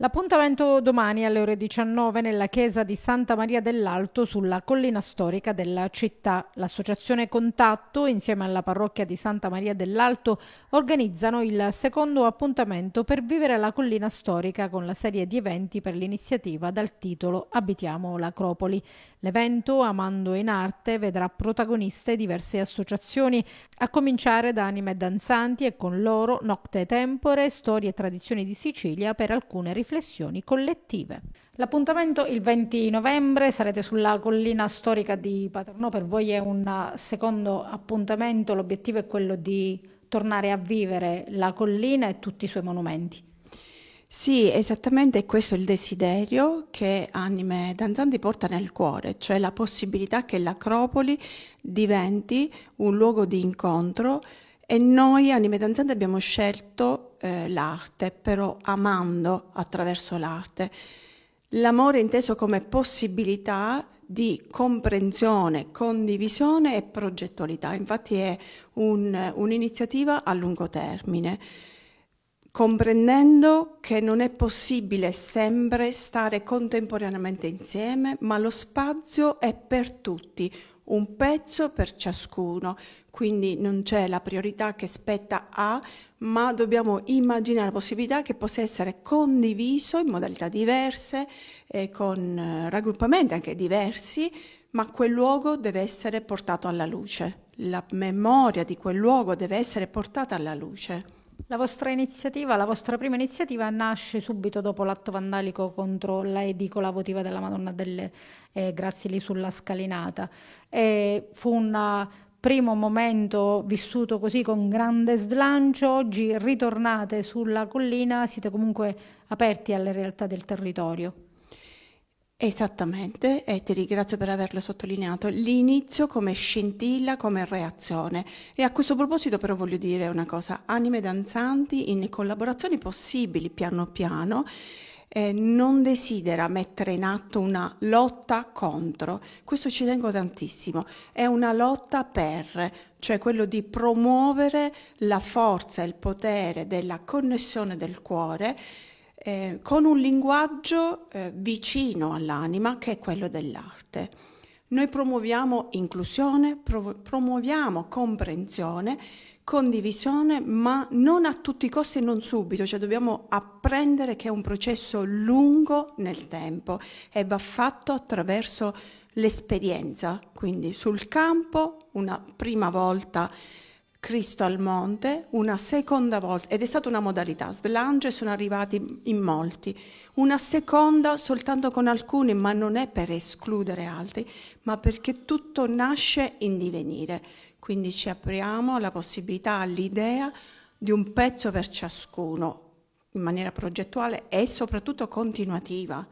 L'appuntamento domani alle ore 19 nella chiesa di Santa Maria dell'Alto sulla collina storica della città. L'associazione Contatto insieme alla parrocchia di Santa Maria dell'Alto organizzano il secondo appuntamento per vivere la collina storica con la serie di eventi per l'iniziativa dal titolo Abitiamo l'Acropoli. L'evento Amando in Arte vedrà protagoniste diverse associazioni a cominciare da anime danzanti e con loro Nocte Tempore, storie e tradizioni di Sicilia per alcune riflessioni riflessioni collettive. L'appuntamento il 20 novembre sarete sulla collina storica di Paternò, per voi è un secondo appuntamento, l'obiettivo è quello di tornare a vivere la collina e tutti i suoi monumenti. Sì, esattamente è questo il desiderio che Anime Danzanti porta nel cuore, cioè la possibilità che l'Acropoli diventi un luogo di incontro e noi Anime Danzanti abbiamo scelto eh, l'arte, però amando attraverso l'arte. L'amore inteso come possibilità di comprensione, condivisione e progettualità, infatti è un, un'iniziativa a lungo termine comprendendo che non è possibile sempre stare contemporaneamente insieme, ma lo spazio è per tutti, un pezzo per ciascuno, quindi non c'è la priorità che spetta a, ma dobbiamo immaginare la possibilità che possa essere condiviso in modalità diverse, eh, con eh, raggruppamenti anche diversi, ma quel luogo deve essere portato alla luce, la memoria di quel luogo deve essere portata alla luce. La vostra iniziativa, la vostra prima iniziativa nasce subito dopo l'atto vandalico contro la edicola votiva della Madonna delle eh, Grazie lì sulla scalinata. E fu un primo momento vissuto così con grande slancio, oggi ritornate sulla collina, siete comunque aperti alle realtà del territorio. Esattamente, e ti ringrazio per averlo sottolineato. L'inizio come scintilla, come reazione. E a questo proposito però voglio dire una cosa, anime danzanti in collaborazioni possibili piano piano eh, non desidera mettere in atto una lotta contro, questo ci tengo tantissimo, è una lotta per, cioè quello di promuovere la forza e il potere della connessione del cuore eh, con un linguaggio eh, vicino all'anima che è quello dell'arte. Noi promuoviamo inclusione, pro- promuoviamo comprensione, condivisione, ma non a tutti i costi e non subito, cioè dobbiamo apprendere che è un processo lungo nel tempo e va fatto attraverso l'esperienza, quindi sul campo una prima volta Cristo al monte una seconda volta, ed è stata una modalità, slange sono arrivati in molti, una seconda soltanto con alcuni, ma non è per escludere altri, ma perché tutto nasce in divenire. Quindi ci apriamo alla possibilità, all'idea di un pezzo per ciascuno, in maniera progettuale e soprattutto continuativa.